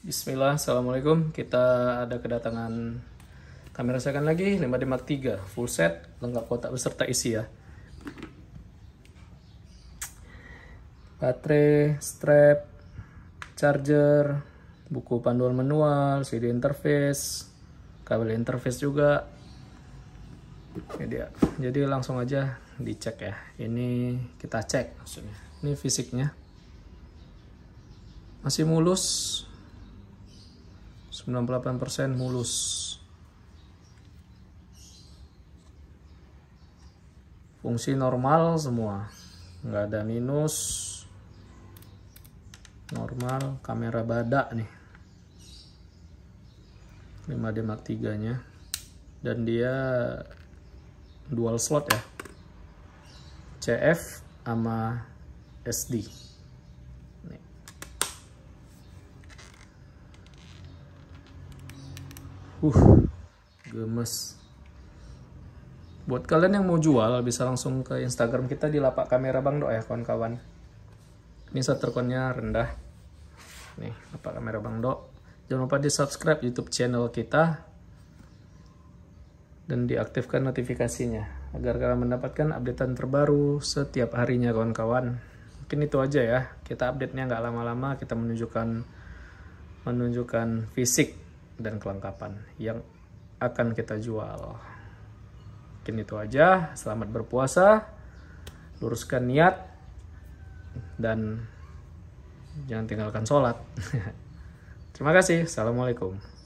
Bismillah, Assalamualaikum. Kita ada kedatangan kamera second kan lagi, 5D Mark 3 full set, lengkap kotak beserta isi ya. Baterai, strap, charger, buku panduan manual, CD interface, kabel interface juga. Jadi, jadi langsung aja dicek ya. Ini kita cek maksudnya. Ini fisiknya. Masih mulus, 98% mulus fungsi normal semua nggak ada minus normal kamera badak nih 5D Mark 3 nya dan dia dual slot ya CF sama SD Uh, gemes. Buat kalian yang mau jual, bisa langsung ke Instagram kita di lapak kamera Bang Dok ya kawan-kawan. Ini shutterconnya rendah. Nih, lapak kamera Bang do Jangan lupa di subscribe YouTube channel kita. Dan diaktifkan notifikasinya. Agar kalian mendapatkan updatean terbaru setiap harinya kawan-kawan. Mungkin itu aja ya. Kita update-nya nggak lama-lama. Kita menunjukkan menunjukkan fisik dan kelengkapan yang akan kita jual. Mungkin itu aja. Selamat berpuasa. Luruskan niat dan jangan tinggalkan sholat. Terima kasih. Assalamualaikum.